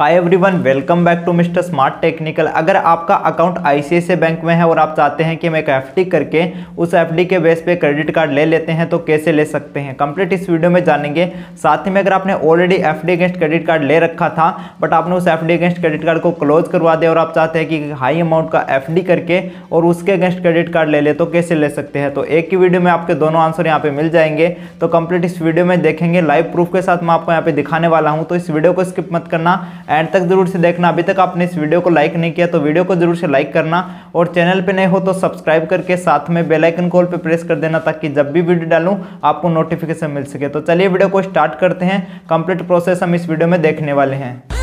hi everyone welcome back to Mister Smart Technical अगर आपका account आई bank में है और आप चाहते हैं कि मैं एक एफ करके उस एफडी के बेस पे क्रेडिट कार्ड ले लेते हैं तो कैसे ले सकते हैं कंप्लीट इस वीडियो में जानेंगे साथ ही में अगर आपने already FD against credit card ले रखा था बट आपने उस एफ अगेंस्ट क्रेडिट कार्ड को क्लोज करवा दिया और आप चाहते हैं कि हाई अमाउंट का एफ करके और उसके अगेंस्ट क्रेडिट कार्ड ले ले तो कैसे ले सकते हैं तो एक ही वीडियो में आपके दोनों आंसर यहाँ पे मिल जाएंगे तो कंप्लीट इस वीडियो में देखेंगे लाइव प्रूफ के साथ मैं आपको यहाँ पे दिखाने वाला हूँ तो इस वीडियो को स्किप मत करना एंड तक जरूर से देखना अभी तक आपने इस वीडियो को लाइक नहीं किया तो वीडियो को जरूर से लाइक करना और चैनल पर नए हो तो सब्सक्राइब करके साथ में बेलाइकन कॉल पर प्रेस कर देना ताकि जब भी वीडियो डालूँ आपको नोटिफिकेशन मिल सके तो चलिए वीडियो को स्टार्ट करते हैं कंप्लीट प्रोसेस हम इस वीडियो में देखने वाले हैं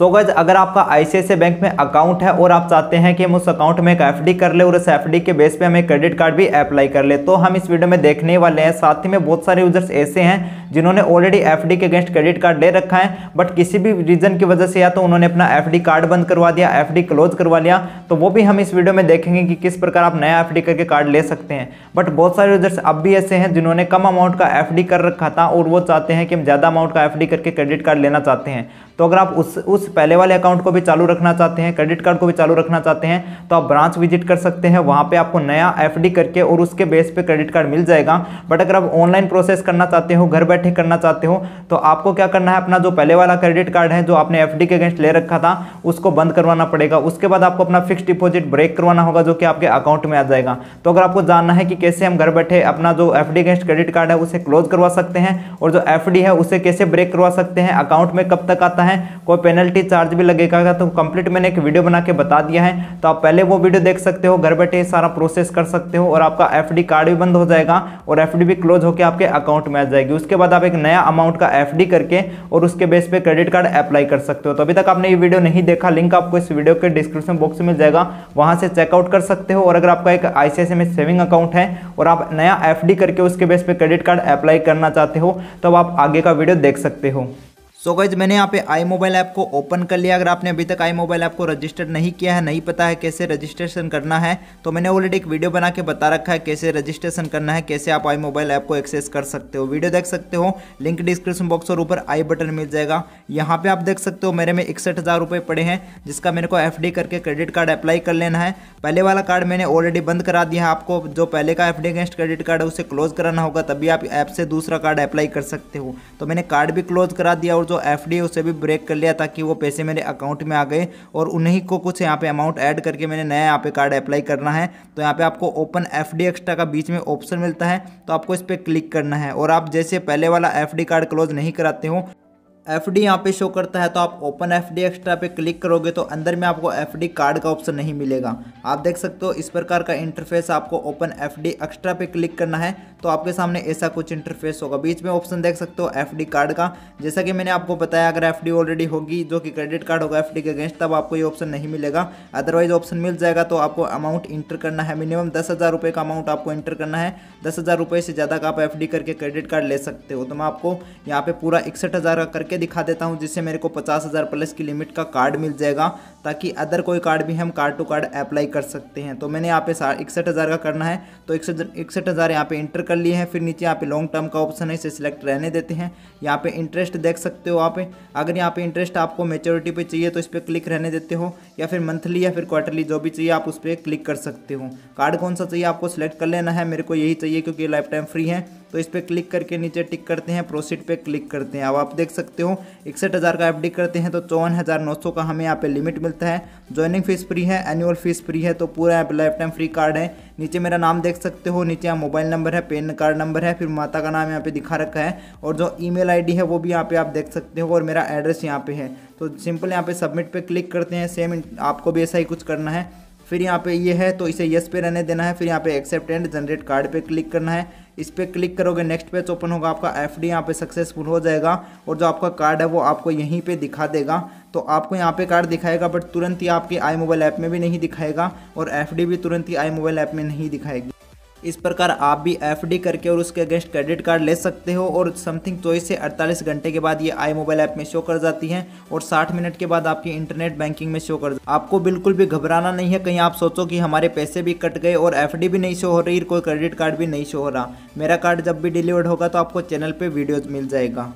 सो गज अगर आपका आई बैंक में अकाउंट है और आप चाहते हैं कि हम उस अकाउंट में एक एफ कर ले और उस एफ के बेस पे हमें क्रेडिट कार्ड भी अप्लाई कर ले तो हम इस वीडियो में देखने वाले हैं साथ ही में बहुत सारे यूजर्स ऐसे हैं जिन्होंने ऑलरेडी एफ के अगेंस्ट क्रेडिट कार्ड ले रखा है बट किसी भी रीजन की वजह से या तो उन्होंने अपना एफ कार्ड बंद करवा दिया एफ क्लोज करवा लिया तो वो भी हम इस वीडियो में देखेंगे कि किस प्रकार आप नया एफ करके कार्ड ले सकते हैं बट बहुत सारे यूजर्स अब भी ऐसे हैं जिन्होंने कम अमाउंट का एफ कर रखा था और वो चाहते हैं कि हम ज़्यादा अमाउंट का एफ करके क्रेडिट कार्ड लेना चाहते हैं तो अगर आप उस उस पहले वाले अकाउंट को भी चालू रखना चाहते हैं क्रेडिट कार्ड को भी चालू रखना चाहते हैं तो आप ब्रांच विजिट कर सकते हैं वहां पे आपको नया एफडी करके और उसके बेस पे क्रेडिट कार्ड मिल जाएगा बट अगर आप ऑनलाइन प्रोसेस करना चाहते हो घर बैठे करना चाहते हो तो आपको क्या करना है अपना जो पहले वाला क्रेडिट कार्ड है जो आपने एफ के अगेंस्ट ले रखा था उसको बंद करवाना पड़ेगा उसके बाद आपको अपना फिक्स डिपोजिट ब्रेक करवाना होगा जो कि आपके अकाउंट में आ जाएगा तो अगर आपको जानना है कि कैसे हम घर बैठे अपना जो एफ अगेंस्ट क्रेडिट कार्ड है उसे क्लोज करवा सकते हैं और जो एफ है उसे कैसे ब्रेक करवा सकते हैं अकाउंट में कब तक आता है कोई पेनल्टी बैठे चार्ज भी लगेगा तो कंप्लीट मैंने एक वीडियो बना के बता दिया है तो आप पहले वो वीडियो देख सकते हो घर बैठे सारा प्रोसेस कर सकते हो और आपका एफ कार्ड भी बंद हो जाएगा और एफ भी क्लोज होकर आपके अकाउंट में आ जाएगी उसके बाद आप एक नया अमाउंट का एफ करके और उसके बेस पर क्रेडिट कार्ड अप्लाई कर सकते हो तो अभी तक आपने ये वीडियो नहीं देखा लिंक आपको इस वीडियो के डिस्क्रिप्शन बॉक्स में मिल जाएगा वहाँ से चेकआउट कर सकते हो और अगर आपका एक आईसीआईसी में सेविंग अकाउंट है और आप नया एफ करके उसके बेस पे क्रेडिट कार्ड अप्लाई करना चाहते हो तो आप आगे का वीडियो देख सकते हो सो so गाइज मैंने यहाँ पे आई मोबाइल ऐप को ओपन कर लिया अगर आपने अभी तक आई मोबाइल ऐप को रजिस्टर नहीं किया है नहीं पता है कैसे रजिस्ट्रेशन करना है तो मैंने ऑलरेडी एक वीडियो बना के बता रखा है कैसे रजिस्ट्रेशन करना है कैसे आप आई मोबाइल ऐप को एक्सेस कर सकते हो वीडियो देख सकते हो लिंक डिस्क्रिप्शन बॉक्स और ऊपर आई बटन मिल जाएगा यहाँ पर आप देख सकते हो मेरे में इकसठ हज़ार रुपये पड़े हैं जिसका मेरे को एफ करके क्रेडिट कार्ड अप्लाई कर लेना है पहले वाला कार्ड मैंने ऑलरेडी बंद करा दिया है आपको जो पहले का एफ अगेंस्ट क्रेडिट कार्ड है उसे क्लोज कराना होगा तभी आप ऐप से दूसरा कार्ड अप्लाई कर सकते हो तो मैंने कार्ड भी क्लोज करा दिया और जो एफ डी है उसे भी ब्रेक कर लिया ताकि वो पैसे मेरे अकाउंट में आ गए और उन्हीं को कुछ यहाँ पे अमाउंट ऐड करके मैंने नया यहाँ पे कार्ड अप्लाई करना है तो यहाँ पे आपको ओपन एफ डी एक्स्ट्रा का बीच में ऑप्शन मिलता है तो आपको इस पर क्लिक करना है और आप जैसे पहले वाला एफ डी कार्ड क्लोज नहीं कराते हो एफ डी यहाँ पे शो करता है तो आप ओपन एफ डी एक्स्ट्रा पे क्लिक करोगे तो अंदर में आपको एफ डी कार्ड का ऑप्शन नहीं मिलेगा आप देख सकते हो इस प्रकार का इंटरफेस आपको ओपन एफ डी एक्स्ट्रा पे क्लिक करना है तो आपके सामने ऐसा कुछ इंटरफेस होगा बीच में ऑप्शन देख सकते हो एफ डी कार्ड का जैसा कि मैंने आपको बताया अगर एफ डी ऑलरेडी होगी जो कि क्रेडिट कार्ड होगा एफ डी के अगेंस्ट तब आपको ये ऑप्शन नहीं मिलेगा अदरवाइज ऑप्शन मिल जाएगा तो आपको अमाउंट इंटर करना है मिनिमम दस हज़ार रुपये का अमाउंट आपको इंटर करना है दस हज़ार रुपये से ज़्यादा का आप एफ डी करके क्रेडिट कार्ड ले सकते हो तो मैं आपको यहाँ पे पूरा इकसठ हज़ार का करके दिखा देता हूँ जिससे मेरे को पचास हज़ार प्लस की लिमिट का कार्ड मिल जाएगा ताकि अदर कोई कार्ड भी हम कार्ड टू कार्ड अप्लाई कर सकते हैं तो मैंने यहाँ पे इकसठ हज़ार का करना है तो इकसठ इकसठ हज़ार यहाँ पे इंटर कर लिए हैं फिर नीचे यहाँ पे लॉन्ग टर्म का ऑप्शन है इसे सिलेक्ट रहने देते हैं यहाँ पे इंटरेस्ट देख सकते हो आप अगर यहाँ पे इंटरेस्ट आपको मेच्योरिटी पे चाहिए तो इस पर क्लिक रहने देते हो या फिर मंथली या फिर क्वार्टरली जो भी चाहिए आप उस पर क्लिक कर सकते हो कार्ड कौन सा चाहिए आपको सिलेक्ट कर लेना है मेरे को यही चाहिए क्योंकि लाइफ टाइम फ्री है तो इस पर क्लिक करके नीचे टिक करते हैं प्रोसीड पे क्लिक करते हैं अब आप देख सकते हो इकसठ हज़ार का एफ करते हैं तो चौवन हज़ार नौ सौ का हमें यहाँ पे लिमिट मिलता है ज्वाइनिंग फीस फ्री है एनुअल फीस फ्री है तो पूरा यहाँ पे लाइफ टाइम फ्री कार्ड है नीचे मेरा नाम देख सकते हो नीचे यहाँ मोबाइल नंबर है पेन कार्ड नंबर है फिर माता का नाम यहाँ पे दिखा रखा है और जो आई डी है वो भी यहाँ पे आप देख सकते हो और मेरा एड्रेस यहाँ पे है तो सिंपल यहाँ पे सबमिट पे क्लिक करते हैं सेम आपको भी ऐसा ही कुछ करना है फिर यहाँ पे ये है तो इसे यस पे रहने देना है फिर यहाँ पे एक्सेप्ट एंड जनरेट कार्ड पे क्लिक करना है इस पर क्लिक करोगे नेक्स्ट पेज ओपन होगा आपका एफ डी यहाँ पे सक्सेसफुल हो जाएगा और जो आपका कार्ड है वो आपको यहीं पे दिखा देगा तो आपको यहाँ पे कार्ड दिखाएगा बट तुरंत ही आपके आई मोबाइल ऐप में भी नहीं दिखाएगा और एफ डी भी तुरंत ही आई मोबाइल ऐप में नहीं दिखाएगी इस प्रकार आप भी एफ करके और उसके अगेंस्ट क्रेडिट कार्ड ले सकते हो और समथिंग चौबीस से अड़तालीस घंटे के बाद ये आई मोबाइल ऐप में शो कर जाती है और साठ मिनट के बाद आपकी इंटरनेट बैंकिंग में शो कर आपको बिल्कुल भी घबराना नहीं है कहीं आप सोचो कि हमारे पैसे भी कट गए और एफ भी नहीं शो हो रही कोई क्रेडिट कार्ड भी नहीं शो हो रहा मेरा कार्ड जब भी डिलीवर्ड होगा तो आपको चैनल पर वीडियोज मिल जाएगा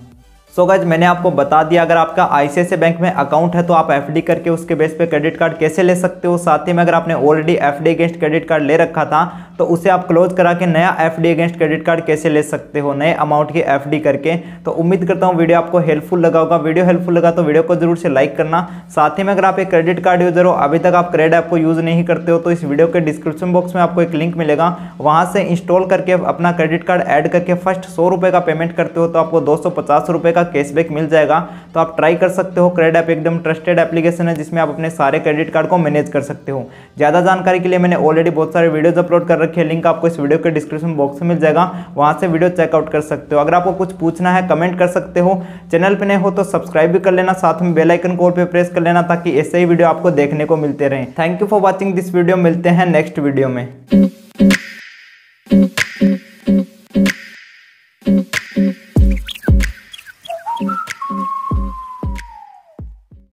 सो so गाइज मैंने आपको बता दिया अगर आपका आई बैंक में अकाउंट है तो आप एफडी करके उसके बेस पे क्रेडिट कार्ड कैसे ले सकते हो साथ ही में अगर आपने already FD against credit card ले रखा था तो उसे आप क्लोज करा के नया एफ अगेंस्ट क्रेडिट कार्ड कैसे ले सकते हो नए अमाउंट की एफ करके तो उम्मीद करता हूँ वीडियो आपको हेल्पफुल लगा होगा वीडियो हेल्पफुल लगा तो वीडियो को जरूर से लाइक करना साथ ही में अगर आप एक क्रेडिट कार्ड यूजर हो अभी तक आप क्रेड ऐप को यूज़ नहीं करते हो तो इस वीडियो के डिस्क्रिप्शन बॉक्स में आपको एक लिंक मिलेगा वहाँ से इंस्टॉल करके अपना क्रेडिट कार्ड ऐड करके फर्स्ट सौ रुपये का पेमेंट करते हो तो आपको दो सौ पचास रुपये का कैशबैक मिल जाएगा तो आप ट्राई कर सकते हो क्रेड ऐप एकदम ट्रस्टेड एप्लीकेशन है जिसमें आप अपने सारे क्रेडिट कार्ड को मैनेज कर सकते हो ज़्यादा जानकारी के लिए मैंने ऑलरेडी बहुत सारे वीडियोज़ अपलोड कर रखी है लिंक आपको इस वीडियो के डिस्क्रिप्शन बॉक्स में मिल जाएगा वहां से वीडियो चेकआउट कर सकते हो अगर आपको कुछ पूछना है कमेंट कर सकते हो चैनल पर नए हो तो सब्सक्राइब भी कर लेना साथ में बेलाइकन को प्रेस कर लेना ताकि ऐसे ही वीडियो आपको देखने को मिलते रहे thank you for watching this video मिलते हैं नेक्स्ट वीडियो में